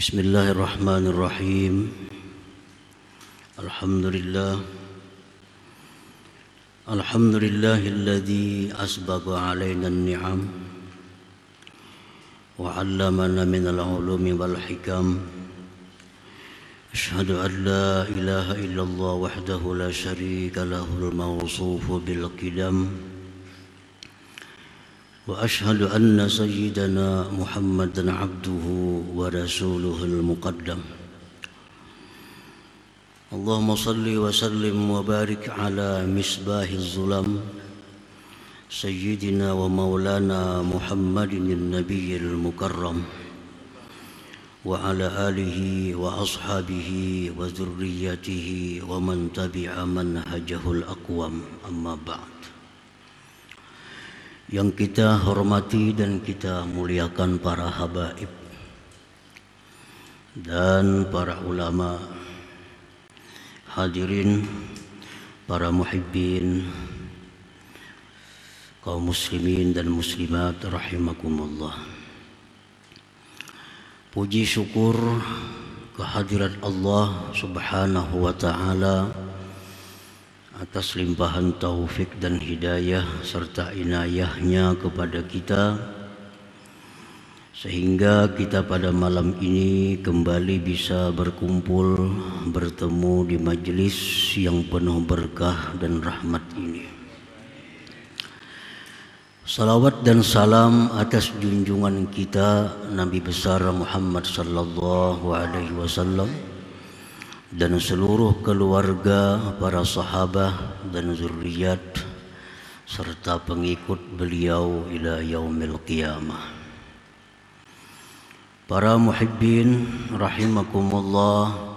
بسم الله الرحمن الرحيم الحمد لله الحمد لله الذي أسبب علينا النعم وعلمنا من العلوم والحكم أشهد أن لا إله إلا الله وحده لا شريك له الموصوف بالقدم واشهد ان سيدنا محمدا عبده ورسوله المقدم اللهم صل وسلم وبارك على مصباح الظلم سيدنا ومولانا محمد النبي المكرم وعلى اله واصحابه وذريته ومن تبع منهجه الاقوم اما بعد yang kita hormati dan kita muliakan para habaib dan para ulama hadirin para muhibbin kaum muslimin dan muslimat rahimakumullah puji syukur kehadiran Allah subhanahu wa ta'ala atas limpahan taufik dan hidayah serta inayahnya kepada kita sehingga kita pada malam ini kembali bisa berkumpul bertemu di majelis yang penuh berkah dan rahmat ini Salawat dan salam atas junjungan kita Nabi besar Muhammad sallallahu alaihi wasallam dan seluruh keluarga para sahabat dan zuriat serta pengikut beliau ila yaumil qiyamah. Para muhibbin rahimakumullah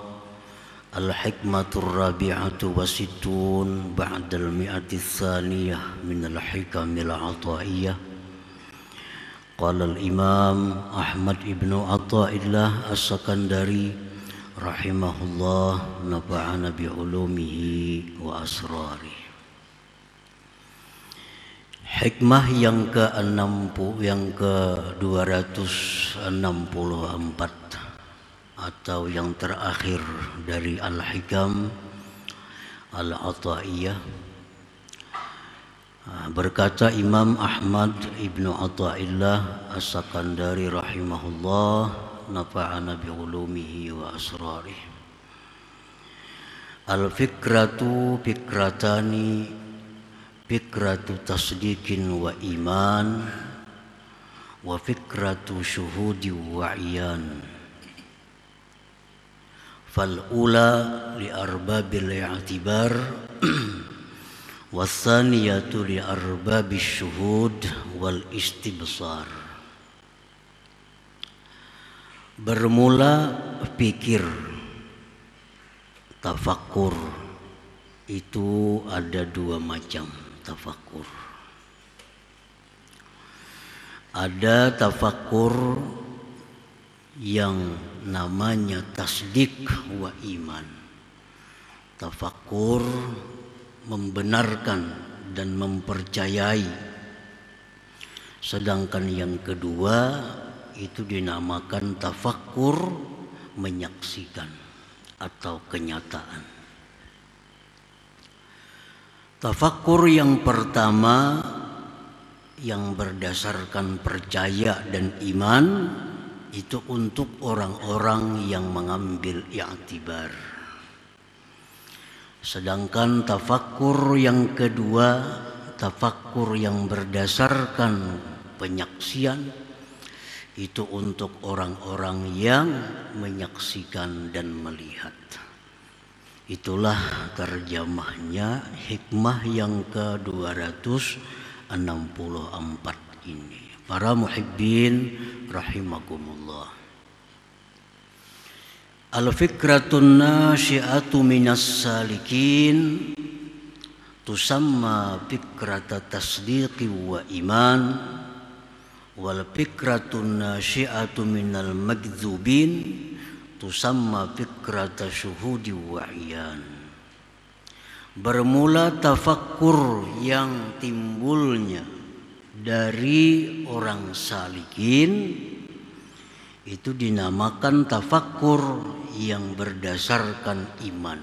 Al-hikmatur rabi'atu wasittun ba'dal mi'ati tsaniyah min al-hikamil ataiyah Qala al-imam Ahmad ibnu Atta'illah as-Sakandari rahimahullah nafa'ana bi ulumihi wa asrarih Hikmah yang ke-60 yang ke-264 atau yang terakhir dari Al-Hikam al ataiyah ah, berkata Imam Ahmad Ibnu Athaillah As-Sakandari rahimahullah نفعنا بعلومه وأسراره الفكرة فكرتان فكرة تصديق وإيمان وفكرة شهود وعيان فالأولى لأرباب الاعتبار والثانية لأرباب الشهود والاستبصار Bermula pikir, tafakur itu ada dua macam tafakur. Ada tafakur yang namanya tasdik wa iman. Tafakur membenarkan dan mempercayai. Sedangkan yang kedua itu dinamakan tafakur menyaksikan atau kenyataan. Tafakur yang pertama yang berdasarkan percaya dan iman itu untuk orang-orang yang mengambil i'tibar. Sedangkan tafakur yang kedua, tafakur yang berdasarkan penyaksian itu untuk orang-orang yang menyaksikan dan melihat. Itulah terjemahnya hikmah yang ke-264 ini. Para muhibbin rahimakumullah. Al-fikratun nasyi'atu minas salikin tusamma fikrata tasdiqi wa iman wal fikratun nasyi'atu minal magdzubin tusamma fikrata syuhudi wa'iyan bermula tafakkur yang timbulnya dari orang salikin itu dinamakan tafakkur yang berdasarkan iman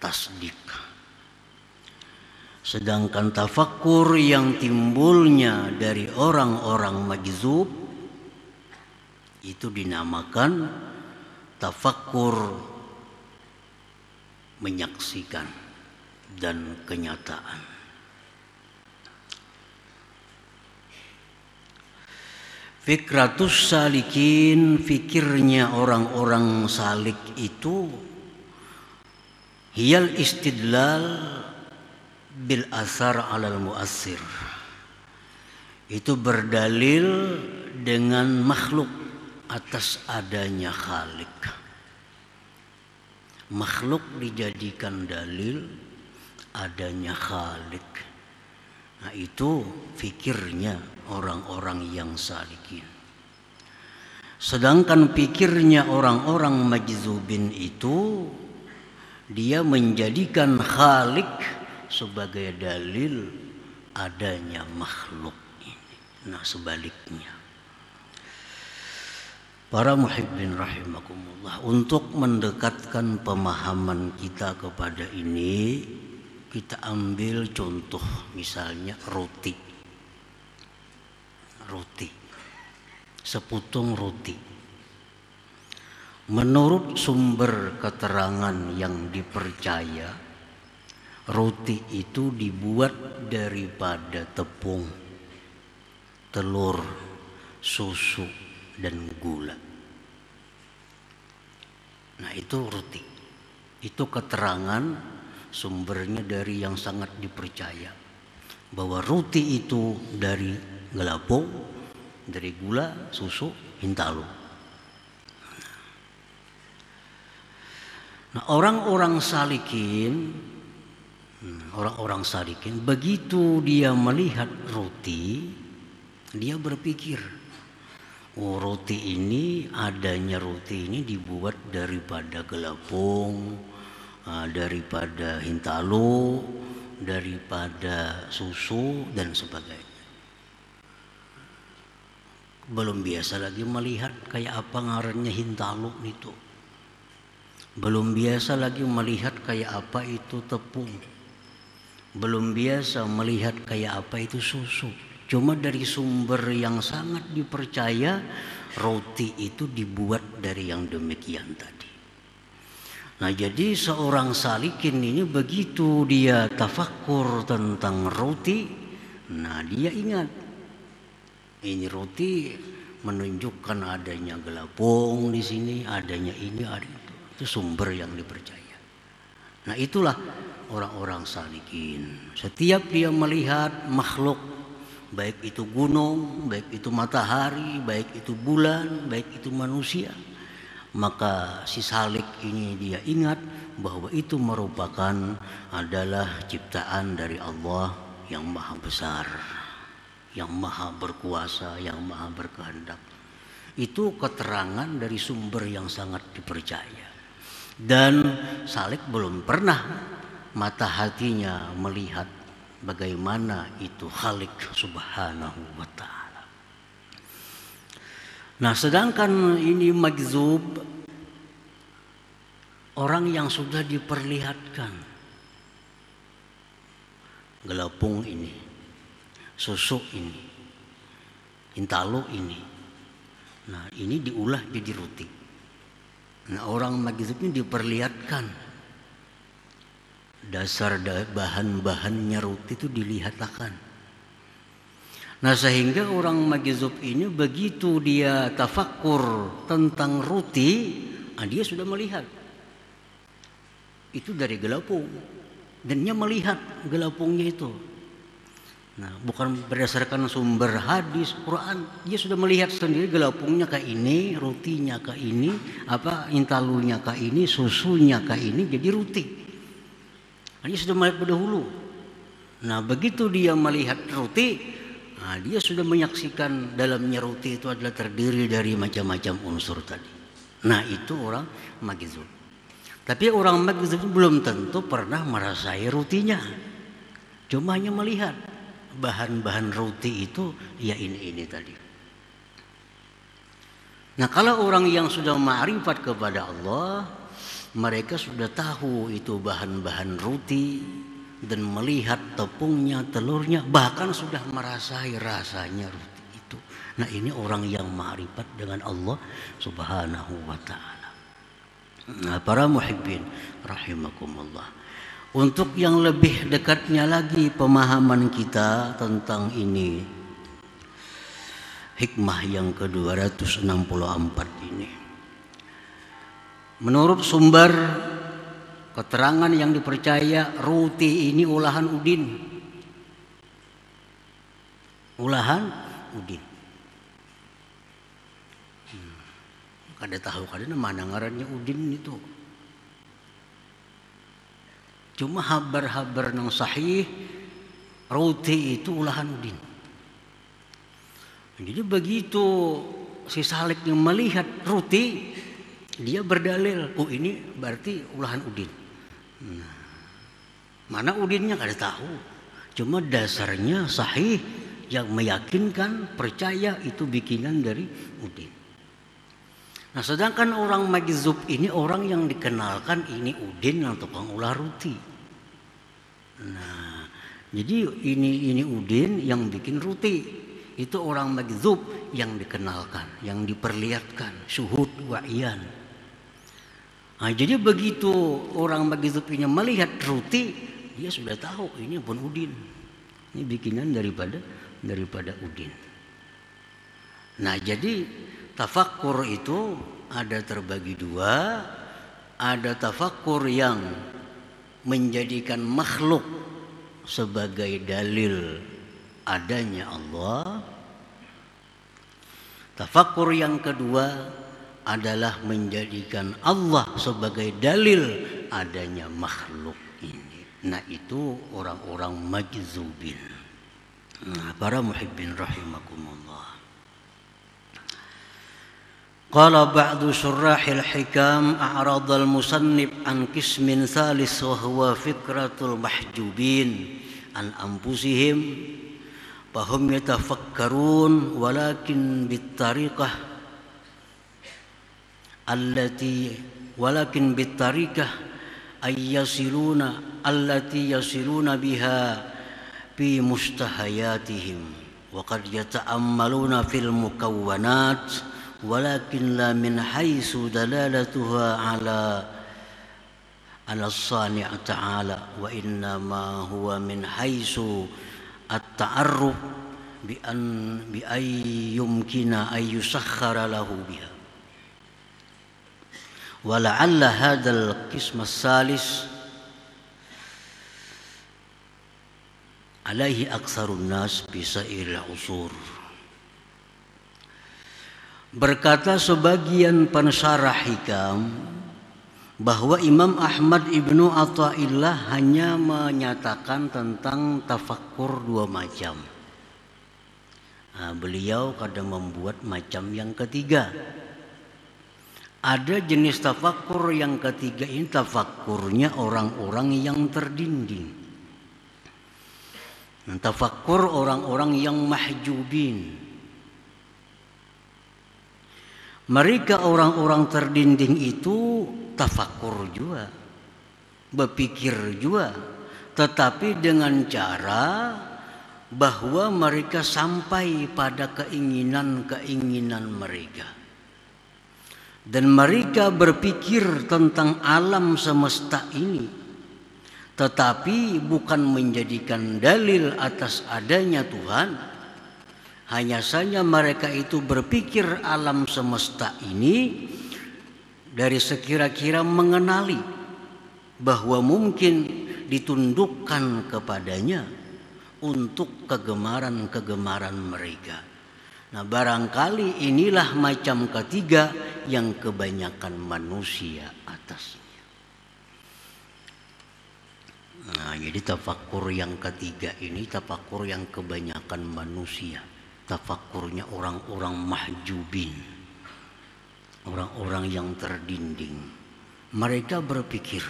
tasdik Sedangkan tafakur yang timbulnya dari orang-orang majzub itu dinamakan tafakur menyaksikan dan kenyataan. Fikratus salikin, fikirnya orang-orang salik itu hial istidlal bil asar alal muasir itu berdalil dengan makhluk atas adanya khalik makhluk dijadikan dalil adanya khalik nah itu fikirnya orang-orang yang salikin sedangkan pikirnya orang-orang majzubin itu dia menjadikan khalik sebagai dalil adanya makhluk ini. Nah sebaliknya. Para muhibbin rahimakumullah Untuk mendekatkan pemahaman kita kepada ini Kita ambil contoh misalnya roti Roti Seputung roti Menurut sumber keterangan yang dipercaya roti itu dibuat daripada tepung, telur, susu, dan gula. Nah, itu roti. Itu keterangan sumbernya dari yang sangat dipercaya bahwa roti itu dari gelapo, dari gula, susu, hintalo. Nah, orang-orang salikin orang-orang sadikin begitu dia melihat roti dia berpikir oh roti ini adanya roti ini dibuat daripada gelapung eh, daripada hintalo daripada susu dan sebagainya belum biasa lagi melihat kayak apa ngarannya hintalo itu belum biasa lagi melihat kayak apa itu tepung belum biasa melihat kayak apa itu susu. Cuma dari sumber yang sangat dipercaya, roti itu dibuat dari yang demikian tadi. Nah jadi seorang salikin ini begitu dia tafakur tentang roti, nah dia ingat ini roti menunjukkan adanya gelapung di sini, adanya ini, ada itu. Itu sumber yang dipercaya. Nah itulah orang-orang salikin. Setiap dia melihat makhluk, baik itu gunung, baik itu matahari, baik itu bulan, baik itu manusia, maka si salik ini dia ingat bahwa itu merupakan adalah ciptaan dari Allah yang maha besar, yang maha berkuasa, yang maha berkehendak. Itu keterangan dari sumber yang sangat dipercaya. Dan Salik belum pernah mata hatinya melihat bagaimana itu Khalik subhanahu wa ta'ala. Nah sedangkan ini Magzub orang yang sudah diperlihatkan gelapung ini, susuk ini, intalo ini. Nah ini diulah jadi roti. Nah, orang ini diperlihatkan dasar bahan-bahannya roti itu dilihatkan. Nah sehingga orang magizub ini begitu dia tafakur tentang roti, nah dia sudah melihat. Itu dari gelapung. Dan dia melihat gelapungnya itu. Nah, bukan berdasarkan sumber hadis, Quran. Dia sudah melihat sendiri gelapungnya kayak ini, rutinya kayak ini, apa intalunya kayak ini, susunya kayak ini, jadi ruti. Nah, dia sudah melihat dahulu. Nah, begitu dia melihat ruti, nah, dia sudah menyaksikan dalamnya ruti itu adalah terdiri dari macam-macam unsur tadi. Nah, itu orang magizul. Tapi orang magizul belum tentu pernah merasai rutinya. Cuma hanya melihat bahan-bahan roti itu ya ini-ini tadi. Nah kalau orang yang sudah ma'rifat kepada Allah Mereka sudah tahu itu bahan-bahan roti Dan melihat tepungnya, telurnya Bahkan sudah merasai rasanya roti itu Nah ini orang yang ma'rifat dengan Allah subhanahu wa ta'ala Nah para muhibbin rahimakumullah untuk yang lebih dekatnya lagi pemahaman kita tentang ini Hikmah yang ke-264 ini Menurut sumber keterangan yang dipercaya Ruti ini ulahan Udin Olahan Udin hmm. Kada tahu kada mana ngarannya Udin itu Cuma habar-habar nang sahih roti itu ulahan udin. Jadi begitu si Salik yang melihat roti, dia berdalil, oh ini berarti ulahan udin. Nah, mana udinnya gak ada tahu. Cuma dasarnya sahih yang meyakinkan, percaya itu bikinan dari udin. Nah sedangkan orang Magizub ini orang yang dikenalkan ini udin yang tukang ular rutin. Nah, jadi ini ini Udin yang bikin ruti. Itu orang magzub yang dikenalkan, yang diperlihatkan, suhud wa'iyan. Nah, jadi begitu orang magzub ini melihat ruti, dia sudah tahu ini pun Udin. Ini bikinan daripada daripada Udin. Nah, jadi tafakur itu ada terbagi dua, ada tafakur yang menjadikan makhluk sebagai dalil adanya Allah. Tafakur yang kedua adalah menjadikan Allah sebagai dalil adanya makhluk ini. Nah itu orang-orang majzubin. Nah, para muhibbin rahimakumullah. قال بعض شراح الحكام أعرض المصنف عن قسم ثالث وهو فكرة المحجوبين عن أنفسهم فهم يتفكرون ولكن بالطريقة التي ولكن بالطريقة أن يصلون التي يصلون بها في مشتهياتهم وقد يتأملون في المكونات ولكن لا من حيث دلالتها على على الصانع تعالى وإنما هو من حيث التعرف بأن بأن يمكن أن يسخر له بها ولعل هذا القسم الثالث عليه أكثر الناس بسائر العصور Berkata sebagian pensarah hikam bahwa Imam Ahmad Ibnu Atta'illah hanya menyatakan tentang tafakur dua macam. Nah, beliau kadang membuat macam yang ketiga. Ada jenis tafakur yang ketiga ini tafakurnya orang-orang yang terdinding. Tafakur orang-orang yang mahjubin, mereka orang-orang terdinding itu tafakur juga, berpikir juga, tetapi dengan cara bahwa mereka sampai pada keinginan-keinginan mereka. Dan mereka berpikir tentang alam semesta ini tetapi bukan menjadikan dalil atas adanya Tuhan hanya saja mereka itu berpikir alam semesta ini dari sekira-kira mengenali bahwa mungkin ditundukkan kepadanya untuk kegemaran-kegemaran mereka. Nah, barangkali inilah macam ketiga yang kebanyakan manusia atasnya. Nah, jadi tafakur yang ketiga ini tafakur yang kebanyakan manusia tafakurnya orang-orang mahjubin orang-orang yang terdinding mereka berpikir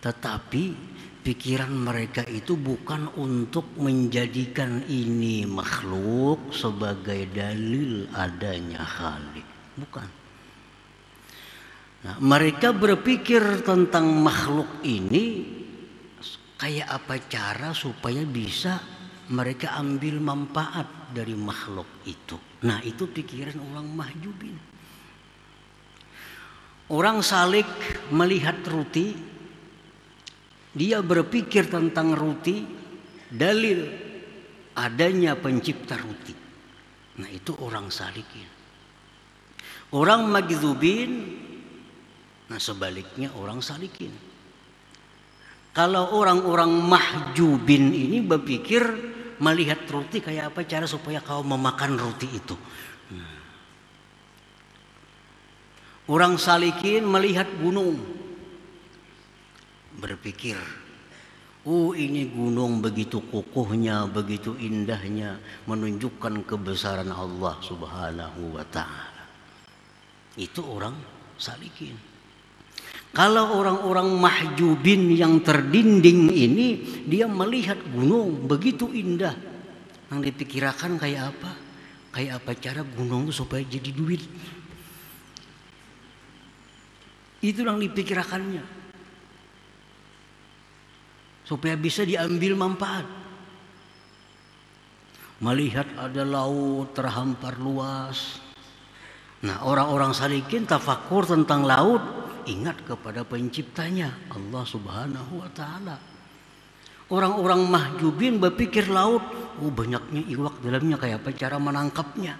tetapi pikiran mereka itu bukan untuk menjadikan ini makhluk sebagai dalil adanya khalik. Bukan. Nah, mereka berpikir tentang makhluk ini kayak apa cara supaya bisa mereka ambil manfaat dari makhluk itu. Nah itu pikiran orang mahjubin. Orang salik melihat ruti, dia berpikir tentang ruti, dalil adanya pencipta ruti. Nah itu orang salikin. Ya. Orang magzubin, nah sebaliknya orang salikin. Kalau orang-orang mahjubin ini berpikir melihat roti kayak apa cara supaya kau memakan roti itu. Hmm. Orang salikin melihat gunung. Berpikir, oh ini gunung begitu kokohnya, begitu indahnya. Menunjukkan kebesaran Allah subhanahu wa ta'ala. Itu orang salikin. Kalau orang-orang mahjubin yang terdinding ini dia melihat gunung begitu indah. Yang dipikirkan kayak apa? Kayak apa cara gunung supaya jadi duit? Itu yang dipikirkannya. Supaya bisa diambil manfaat. Melihat ada laut terhampar luas. Nah orang-orang salikin tafakur tentang laut ingat kepada penciptanya Allah Subhanahu wa taala. Orang-orang mahjubin berpikir laut, oh banyaknya iwak dalamnya kayak apa cara menangkapnya.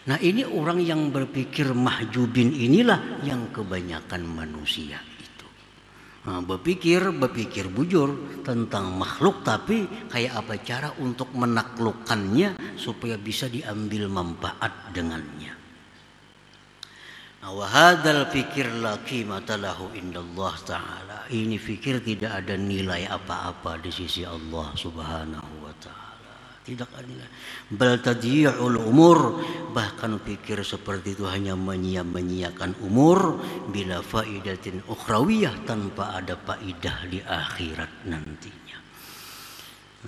Nah ini orang yang berpikir mahjubin inilah yang kebanyakan manusia itu. Nah, berpikir, berpikir bujur tentang makhluk tapi kayak apa cara untuk menaklukkannya supaya bisa diambil manfaat dengannya. Nah, Wahadal pikir laki matalahu indallah ta'ala Ini pikir tidak ada nilai apa-apa di sisi Allah subhanahu wa ta'ala Tidak ada nilai Bal tadiyul umur Bahkan pikir seperti itu hanya menyia-menyiakan umur Bila faidatin ukhrawiyah tanpa ada faidah di akhirat nantinya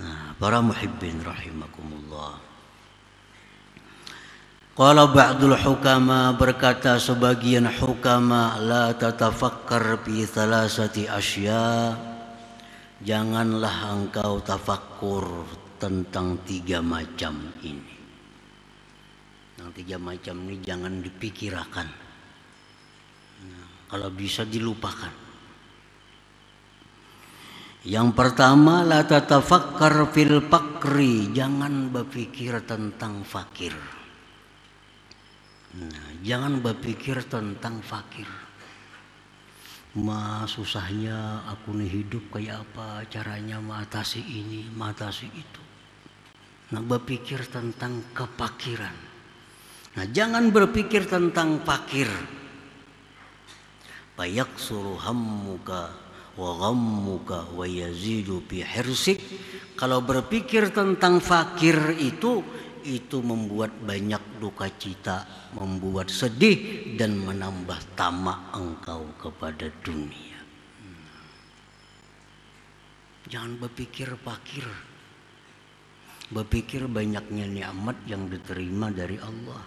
Nah para muhibbin rahimakumullah Qala ba'dul hukama berkata sebagian hukama la tatafakkar fi thalasati asya janganlah engkau tafakkur tentang tiga macam ini yang tiga macam ini jangan dipikirkan nah, kalau bisa dilupakan yang pertama la tatafakkar fil fakri, jangan berpikir tentang fakir Nah, jangan berpikir tentang fakir. Ma susahnya aku nih hidup kayak apa caranya mengatasi ini, mengatasi itu. Nah, berpikir tentang kepakiran. Nah, jangan berpikir tentang fakir. Bayak suruh hammuka wa ghammuka wa yazidu bi hirsik. Kalau berpikir tentang fakir itu itu membuat banyak duka cita, membuat sedih dan menambah tamak engkau kepada dunia. Hmm. Jangan berpikir fakir. Berpikir banyaknya nikmat yang diterima dari Allah.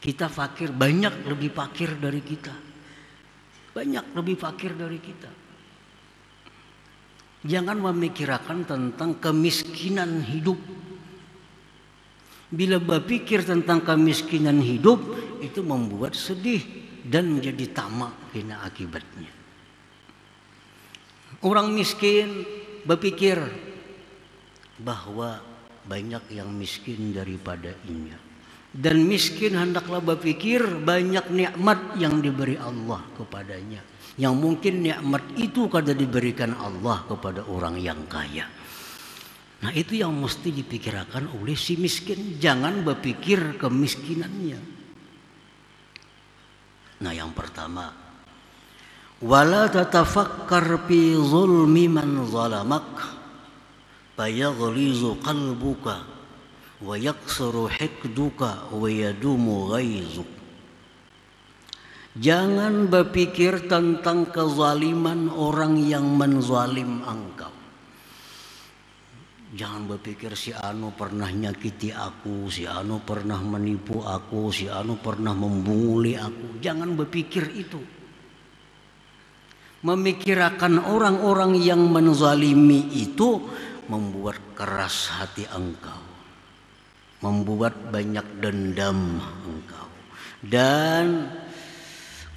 Kita fakir banyak lebih fakir dari kita. Banyak lebih fakir dari kita. Jangan memikirkan tentang kemiskinan hidup Bila berpikir tentang kemiskinan hidup itu membuat sedih dan menjadi tamak kena akibatnya. Orang miskin berpikir bahwa banyak yang miskin daripada inya. Dan miskin hendaklah berpikir banyak nikmat yang diberi Allah kepadanya. Yang mungkin nikmat itu kada diberikan Allah kepada orang yang kaya. Nah itu yang mesti dipikirkan oleh si miskin. Jangan berpikir kemiskinannya. Nah yang pertama. Wala tatafakkar fi zulmi man zalamak. Fayaghlizu qalbuka. Wa yaksuru hikduka. Wa yadumu ghaizuk. Jangan berpikir tentang kezaliman orang yang menzalim engkau. Jangan berpikir si Anu pernah nyakiti aku, si Anu pernah menipu aku, si Anu pernah membunguli aku. Jangan berpikir itu. Memikirkan orang-orang yang menzalimi itu membuat keras hati engkau. Membuat banyak dendam engkau. Dan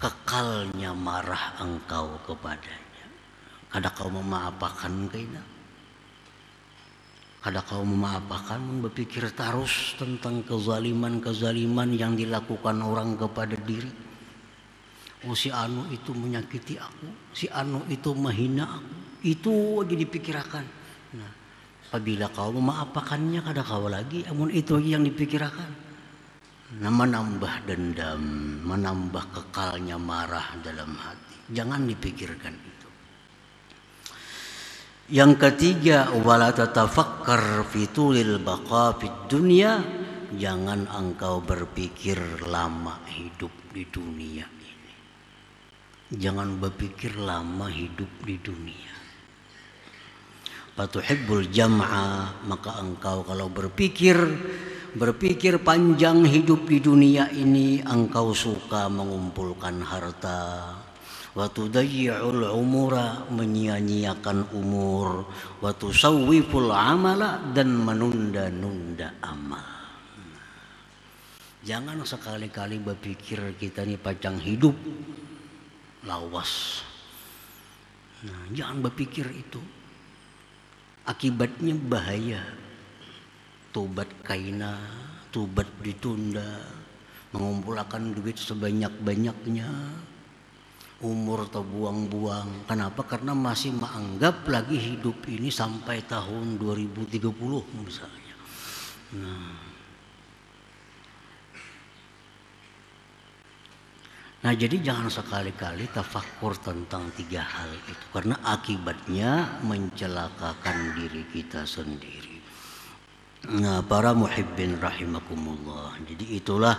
kekalnya marah engkau kepadanya. Kadang kau memaafkan keinginan. Ada kaum mun berpikir terus tentang kezaliman-kezaliman yang dilakukan orang kepada diri. Oh si Anu itu menyakiti aku, si Anu itu menghina aku. Itu aja dipikirkan. Nah, apabila kau memaafkannya kada kau lagi, amun itu lagi yang dipikirkan. Nah, menambah dendam, menambah kekalnya marah dalam hati. Jangan dipikirkan. Yang ketiga, wala tatafakkar fitulil baqa fid dunya, jangan engkau berpikir lama hidup di dunia ini. Jangan berpikir lama hidup di dunia. Patuhibbul jam'a, maka engkau kalau berpikir berpikir panjang hidup di dunia ini engkau suka mengumpulkan harta, Waktu tudayyi'ul umura menyia-nyiakan umur waktu sawiful amala dan menunda-nunda amal jangan sekali-kali berpikir kita ini panjang hidup lawas nah, jangan berpikir itu akibatnya bahaya tobat kaina tobat ditunda mengumpulkan duit sebanyak-banyaknya umur terbuang-buang. Kenapa? Karena masih menganggap lagi hidup ini sampai tahun 2030 misalnya. Nah. Nah jadi jangan sekali-kali tafakur tentang tiga hal itu karena akibatnya mencelakakan diri kita sendiri. Nah para muhibbin rahimakumullah. Jadi itulah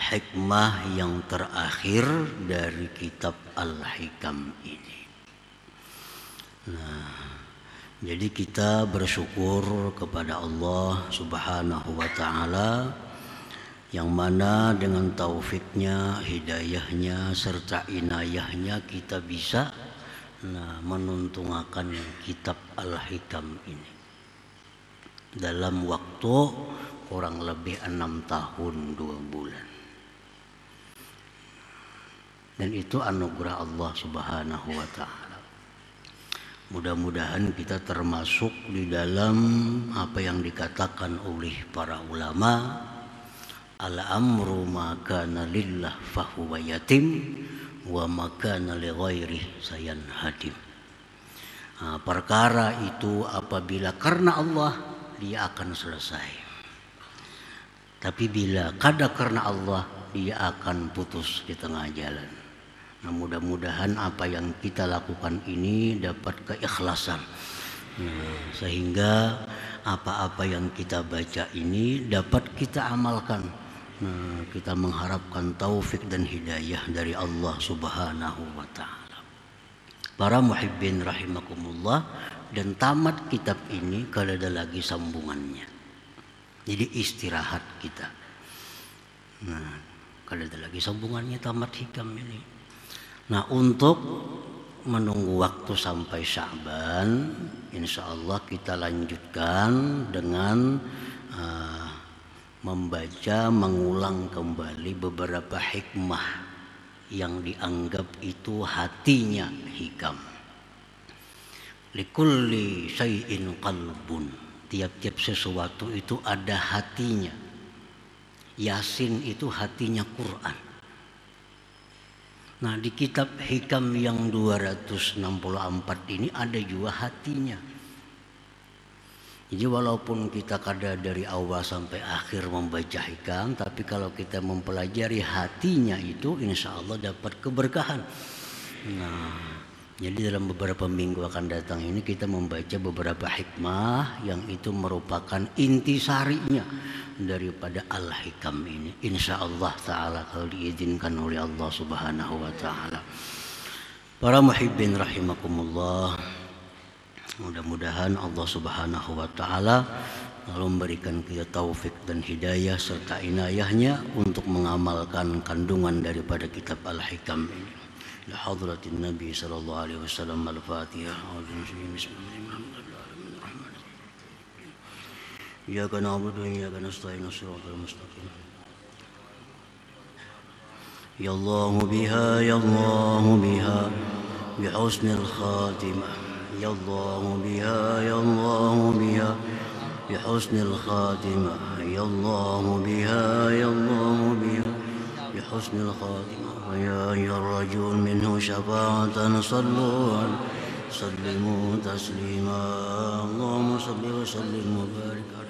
hikmah yang terakhir dari kitab Al-Hikam ini. Nah, jadi kita bersyukur kepada Allah Subhanahu wa taala yang mana dengan taufiknya, hidayahnya serta inayahnya kita bisa nah menuntungakan kitab Al-Hikam ini dalam waktu kurang lebih enam tahun dua bulan. Dan itu anugerah Allah Subhanahu wa taala. Mudah-mudahan kita termasuk di dalam apa yang dikatakan oleh para ulama al-amru ma kana fahuwa yatim wa ma kana li sayan hadim. Nah, perkara itu apabila karena Allah dia akan selesai. Tapi bila kada karena Allah dia akan putus di tengah jalan. Nah mudah-mudahan apa yang kita lakukan ini dapat keikhlasan nah, sehingga apa-apa yang kita baca ini dapat kita amalkan. Nah, kita mengharapkan taufik dan hidayah dari Allah Subhanahu wa taala. Para muhibbin rahimakumullah dan tamat kitab ini kalau ada lagi sambungannya. Jadi istirahat kita. Nah, kalau ada lagi sambungannya tamat hikam ini. Nah untuk menunggu waktu sampai Syaban, insya Allah kita lanjutkan dengan uh, membaca mengulang kembali beberapa hikmah yang dianggap itu hatinya hikam. Likulli syai'in qalbun. Tiap-tiap sesuatu itu ada hatinya. Yasin itu hatinya Quran. Nah di kitab Hikam yang 264 ini ada juga hatinya. Jadi walaupun kita kada dari awal sampai akhir membaca hikam, tapi kalau kita mempelajari hatinya itu insya Allah dapat keberkahan. Nah, jadi dalam beberapa minggu akan datang ini kita membaca beberapa hikmah yang itu merupakan inti sarinya daripada al-hikam ini. Insya Allah Ta'ala kalau diizinkan oleh Allah Subhanahu Wa Ta'ala. Para muhibbin rahimakumullah. Mudah-mudahan Allah Subhanahu Wa Ta'ala lalu memberikan kita taufik dan hidayah serta inayahnya untuk mengamalkan kandungan daripada kitab al-hikam ini. لحضرة النبي صلى الله عليه وسلم الفاتحة إياك نعبد وإياك نستعين الصراط المستقيم يا الله بها يا الله بها بحسن الخاتمة يا الله بها يا الله بها بحسن الخاتمة يا الله بها يا الله بها حسن الخاتمة ويا أيها الرجل منه شفاعة صلوا سلموا تسليما اللهم صل وسلم وبارك على